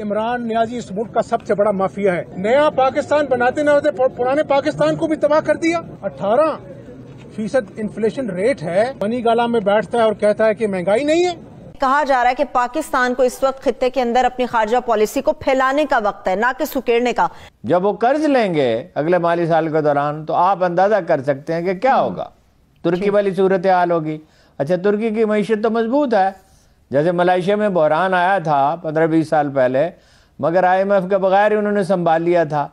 इमरान न्याजी इस मुल्क का सबसे बड़ा माफिया है नया पाकिस्तान बनाते न होते पुराने पाकिस्तान को भी तबाह कर दिया अठारह फीसद इन्फ्लेशन रेट है मनी गाला में बैठता है और कहता है कि महंगाई नहीं है कहा जा रहा है कि पाकिस्तान को इस वक्त खत्े के अंदर अपनी खारजा पॉलिसी को फैलाने का वक्त है ना कि सुकेड़ने का जब वो कर्ज लेंगे अगले माली साल के दौरान तो आप अंदाजा कर सकते हैं कि क्या होगा तुर्की वाली सूरत हाल होगी अच्छा तुर्की की मीशत तो मजबूत है जैसे मलाइशिया में बहरान आया था पंद्रह बीस साल पहले मगर आईएमएफ के बगैर ही उन्होंने संभाल लिया था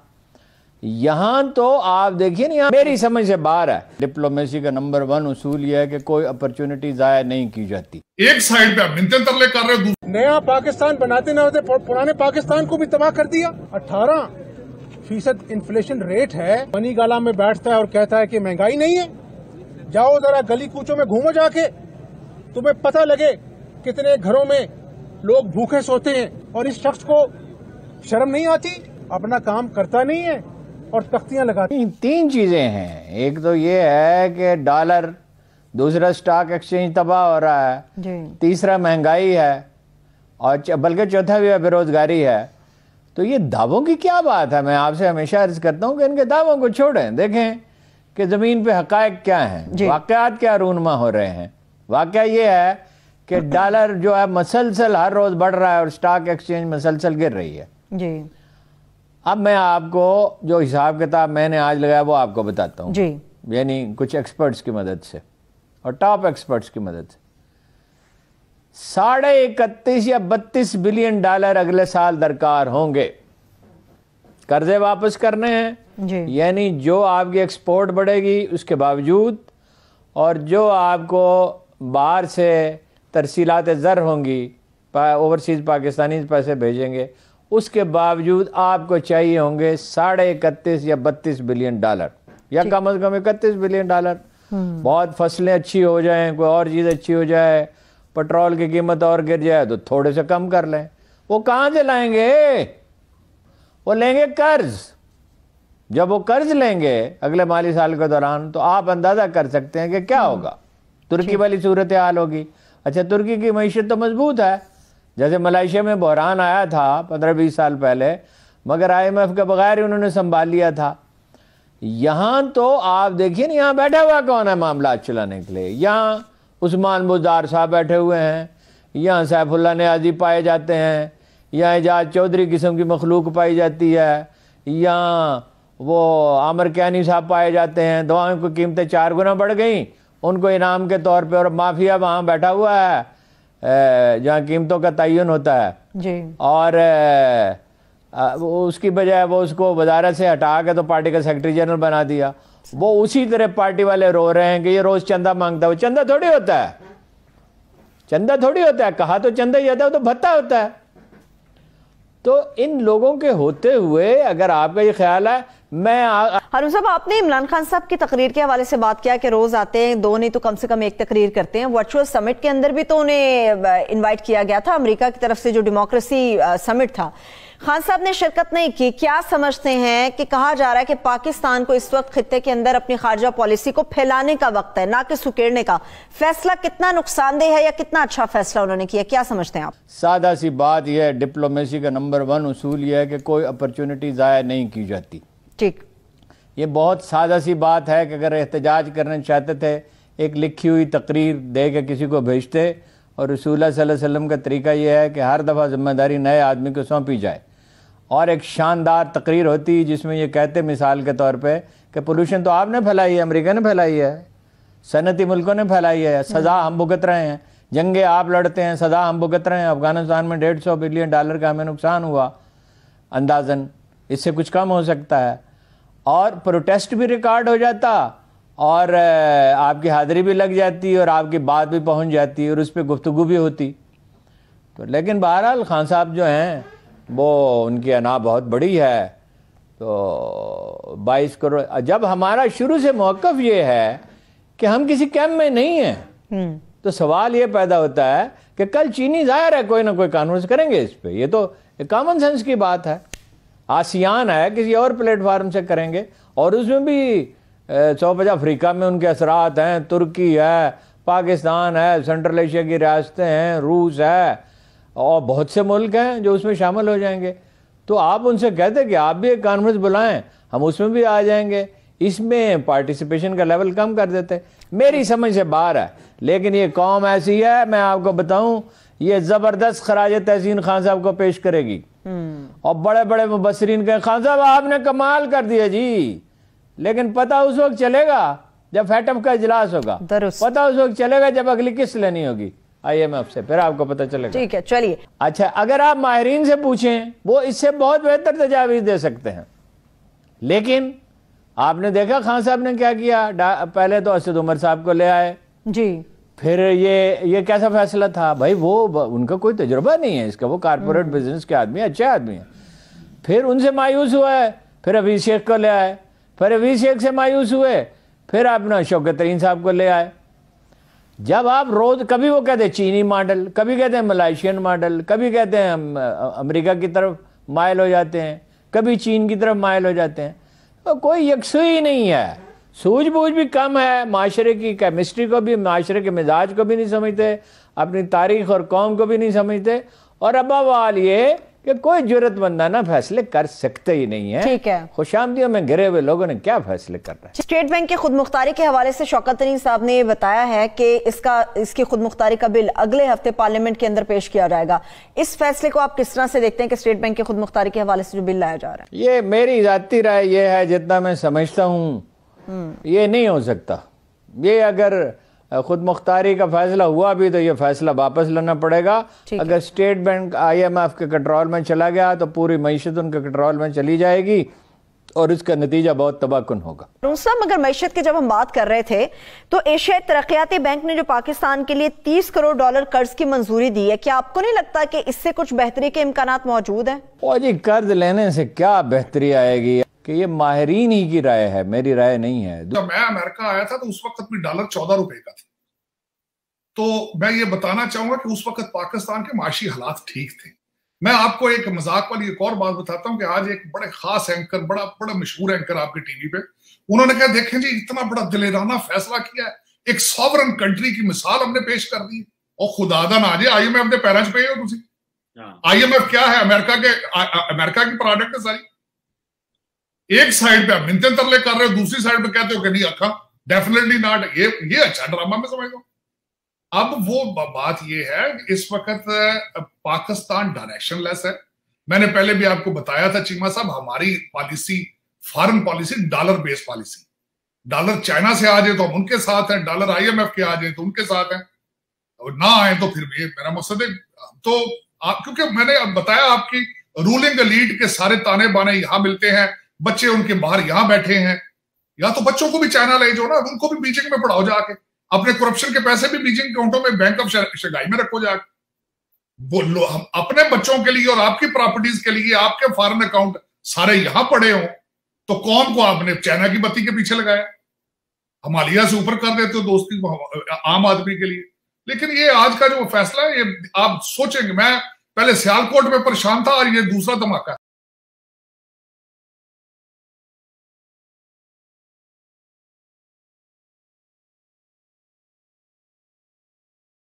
यहाँ तो आप देखिए ना यहाँ मेरी समझ से बाहर है डिप्लोमेसी का नंबर वन उसूल यह है कि कोई अपॉर्चुनिटी जाया नहीं की जाती एक साइड पे आप तरले कर रहे हो नया पाकिस्तान बनाते ना होते पुराने पाकिस्तान को भी तबाह कर दिया अठारह फीसद इन्फ्लेशन रेट है बनी गाला में बैठता है और कहता है की महंगाई नहीं है जाओ जरा गली कूचों में घूमो जाके तुम्हें पता लगे कितने घरों में लोग भूखे सोते हैं और इस शख्स को शर्म नहीं आती अपना काम करता नहीं है और तख्तियां लगाती तीन चीजें हैं एक तो ये है कि डॉलर दूसरा स्टॉक एक्सचेंज तबाह हो रहा है तीसरा महंगाई है और बल्कि चौथा भी बेरोजगारी है तो ये दावों की क्या बात है मैं आपसे हमेशा अर्ज करता हूँ कि इनके दावों को छोड़ें देखें कि ज़मीन पे हकायक क्या हैं वाकत क्या रूनमा हो रहे हैं वाक़ ये है कि डॉलर जो है मसलसल हर रोज़ बढ़ रहा है और स्टॉक एक्सचेंज मसलसल गिर रही है जी अब मैं आपको जो हिसाब किताब मैंने आज लगाया वो आपको बताता हूँ जी यानी कुछ एक्सपर्ट्स की मदद से और टॉप एक्सपर्ट्स की मदद से साढ़े इकतीस या बत्तीस बिलियन डॉलर अगले साल दरकार होंगे कर्जे वापस करने हैं यानी जो आपकी एक्सपोर्ट बढ़ेगी उसके बावजूद और जो आपको बाहर से तरसीलात ज़र होंगी पा, ओवरसीज़ पाकिस्तानी पैसे भेजेंगे उसके बावजूद आपको चाहिए होंगे साढ़े इकतीस या बत्तीस बिलियन डॉलर या कम अज़ कम इकतीस बिलियन डॉलर हम्म। बहुत फसलें अच्छी हो जाएँ कोई और चीज़ अच्छी हो जाए पेट्रोल की कीमत और गिर जाए तो थोड़े से कम कर लें वो कहाँ से लाएंगे वो लेंगे कर्ज जब वो कर्ज लेंगे अगले माली साल के दौरान तो आप अंदाज़ा कर सकते हैं कि क्या हम्म। होगा तुर्की वाली सूरत हाल होगी अच्छा तुर्की की मीशत तो मजबूत है जैसे मलाइशिया में बहरान आया था पंद्रह बीस साल पहले मगर आईएमएफ के बगैर ही उन्होंने संभाल लिया था यहाँ तो आप देखिए ना यहाँ बैठा हुआ कौन है मामला चलाने के लिए यहाँ उस्मान बुजार साहब बैठे हुए हैं यहाँ सैफुल्ला आज़ी पाए जाते हैं यहाँ एजाज चौधरी किस्म की मखलूक पाई जाती है यहाँ वो आमर कैनी साहब पाए जाते हैं दवाओं की कीमतें चार गुना बढ़ गई उनको इनाम के तौर पे और माफिया वहां बैठा हुआ है जहाँ कीमतों का तयन होता है जी और उसकी बजाय वो उसको वजारत से हटा के तो पार्टी का सेक्रेटरी जनरल बना दिया वो उसी तरह पार्टी वाले रो रहे हैं कि ये रोज चंदा मांगता है वो चंदा थोड़ी होता है चंदा थोड़ी होता है कहा तो चंदा ही जाता है वो तो भत्ता होता है तो इन लोगों के होते हुए अगर आपका ये ख्याल है मैं हारून साहब आपने इमरान खान साहब की तकरीर के हवाले से बात किया कि रोज आते हैं दो नहीं तो कम से कम एक तकरीर करते हैं वर्चुअल समिट के अंदर भी तो उन्हें इनवाइट किया गया था अमेरिका की तरफ से जो डेमोक्रेसी समिट था खान साहब ने शिरकत नहीं की क्या समझते हैं कि कहा जा रहा है कि पाकिस्तान को इस वक्त खत्े के अंदर अपनी खारजा पॉलिसी को फैलाने का वक्त है ना कि सुकेड़ने का फैसला कितना नुकसानदेह है या कितना अच्छा फैसला उन्होंने किया क्या समझते हैं आप सादा सी बात यह है डिप्लोमेसी का नंबर वन उसूल यह है कि कोई अपॉर्चुनिटी ज़ाया नहीं की जाती ठीक ये बहुत सादा सी बात है कि अगर एहतजाज करना चाहते थे एक लिखी हुई तकरीर दे के किसी को भेजते और रसूल वसल्लम का तरीका यह है कि हर दफ़ा जिम्मेदारी नए आदमी को सौंपी जाए और एक शानदार तकरीर होती जिसमें ये कहते मिसाल के तौर पे कि पोल्यूशन तो आपने फैलाई है अमेरिका ने फैलाई है सनती मुल्कों ने फैलाई है सज़ा हम भुगत रहे हैं जंगे आप लड़ते हैं सज़ा हम भुगत रहे हैं अफगानिस्तान में डेढ़ सौ बिलियन डॉलर का हमें नुकसान हुआ अंदाजन इससे कुछ कम हो सकता है और प्रोटेस्ट भी रिकॉर्ड हो जाता और आपकी हाज़िरी भी लग जाती और आपकी बात भी पहुंच जाती और उस पर गुफ्तु भी होती तो लेकिन बहरहाल खान साहब जो हैं वो उनकी अना बहुत बड़ी है तो बाईस करोड़ जब हमारा शुरू से मौक़ ये है कि हम किसी कैम्प में नहीं हैं हम्म। तो सवाल ये पैदा होता है कि कल चीनी ज़ाहिर है कोई ना कोई कानून करेंगे इस पर यह तो कॉमन सेंस की बात है आसियान है किसी और प्लेटफार्म से करेंगे और उसमें भी सौ पचास अफ्रीका में उनके असरात हैं तुर्की है पाकिस्तान है सेंट्रल एशिया की रियासतें हैं रूस है और बहुत से मुल्क हैं जो उसमें शामिल हो जाएंगे तो आप उनसे कहते कि आप भी एक कॉन्फ्रेंस बुलाएं हम उसमें भी आ जाएंगे इसमें पार्टिसिपेशन का लेवल कम कर देते मेरी समझ से बाहर है लेकिन ये कौम ऐसी है मैं आपको बताऊं ये ज़बरदस्त खराज तहसीन खान साहब को पेश करेगी हम्म। और बड़े बड़े मुबसरीन कहें खान साहब आपने कमाल कर दिया जी लेकिन पता उस वक्त चलेगा जब फैटम का इजलास होगा पता उस वक्त चलेगा जब अगली किस्त लेनी होगी आईएमएफ से फिर आपको पता चलेगा ठीक है चलिए अच्छा अगर आप माहरीन से पूछें वो इससे बहुत बेहतर तजावीज़ दे सकते हैं लेकिन आपने देखा खान साहब ने क्या किया पहले तो असद उमर साहब को ले आए जी फिर ये ये कैसा फैसला था भाई वो उनका कोई तजुर्बा नहीं है इसका वो कारपोरेट बिजनेस हम्म। के आदमी अच्छे आदमी है फिर उनसे मायूस हुआ है फिर अभी शेख को ले आए फिर अभी शेख से मायूस हुए फिर आपने शौकत तरीन साहब को ले आए जब आप रोज कभी वो कहते हैं चीनी मॉडल कभी कहते हैं मलाइशियन मॉडल कभी कहते हैं हम अमरीका की तरफ मायल हो जाते हैं कभी चीन की तरफ मायल हो जाते हैं तो कोई ही नहीं है सूझबूझ भी कम है माशरे की केमिस्ट्री को भी माशरे के मिजाज को भी नहीं समझते अपनी तारीख और कौम को भी नहीं समझते और अब वाल ये कि कोई जरूरतमंद ना फैसले कर सकते ही नहीं है ठीक है खुशामदियों में गिरे हुए लोगों ने क्या फैसले कर रहे हैं स्टेट बैंक के खुद मुख्तारी के हवाले से शौकत तरीन साहब ने बताया है कि इसका इसकी खुद मुख्तारी का बिल अगले हफ्ते पार्लियामेंट के अंदर पेश किया जाएगा इस फैसले को आप किस तरह से देखते हैं कि स्टेट बैंक के खुद मुख्तारी के हवाले से जो बिल लाया जा रहा है ये मेरी जाती राय यह है जितना मैं समझता हूँ हम्म। ये नहीं हो सकता ये अगर खुद मुख्तारी का फैसला हुआ भी तो ये फैसला वापस लेना पड़ेगा अगर स्टेट बैंक आईएमएफ के कंट्रोल में चला गया तो पूरी मीशत उनके कंट्रोल में चली जाएगी और इसका नतीजा बहुत तबाहकुन होगा साहब मगर मीशत की जब हम बात कर रहे थे तो एशियाई तरक्याती बैंक ने जो पाकिस्तान के लिए तीस करोड़ डॉलर कर्ज की मंजूरी दी है क्या आपको नहीं लगता कि इससे कुछ बेहतरी के इम्कान मौजूद है और जी कर्ज लेने से क्या बेहतरी आएगी कि ये माहरीन ही की राय है मेरी राय नहीं है जब मैं अमेरिका आया था तो उस वक्त भी डॉलर चौदह रुपए का था तो मैं ये बताना चाहूंगा कि उस वक्त पाकिस्तान के माशी हालात ठीक थे मैं आपको एक मजाक वाली एक और बात बताता हूँ कि आज एक बड़े खास एंकर बड़ा बड़ा मशहूर एंकर आपकी टीवी पे उन्होंने कहा देखें जी इतना बड़ा दिलेराना फैसला किया है एक सॉवरन कंट्री की मिसाल हमने पेश कर दी और खुदादा ना जी आई एम एफ ने पैरों पे हो तुम हाँ। आई एम एफ क्या है अमेरिका के अमेरिका की प्रोडक्ट है सारी एक साइड पे आप नित्य तरले कर रहे हो दूसरी साइड पे कहते हो कि नहीं अखा डेफिनेटली नॉट ये ये अच्छा ड्रामा में समझ अब वो बात ये है इस वक्त पाकिस्तान डायरेक्शन लेस है मैंने पहले भी आपको बताया था चीमा साहब हमारी policy foreign policy dollar based policy dollar China से आ जाए तो हम उनके साथ हैं डॉलर आईएमएफ के आ जाए तो उनके साथ हैं और ना आए तो फिर भी मेरा मकसद है तो आप क्योंकि मैंने बताया आपकी रूलिंग लीड के सारे ताने बाने यहां मिलते हैं बच्चे उनके बाहर यहां बैठे हैं या तो बच्चों को भी चाइना ले जाओ ना उनको भी बीजिंग में पढ़ाओ जाके अपने करप्शन के पैसे भी बीजिंग अकाउंटों में बैंक ऑफ शंघाई में रखो जाके बोलो हम अपने बच्चों के लिए और आपकी प्रॉपर्टीज के लिए आपके फॉरन अकाउंट सारे यहां पड़े हो तो कौन को आपने चाइना की बत्ती के पीछे लगाया हमालिया से ऊपर कर देते हो दोस्ती आम आदमी के लिए लेकिन ये आज का जो फैसला है ये आप सोचेंगे मैं पहले सियालकोट में परेशान था और ये दूसरा धमाका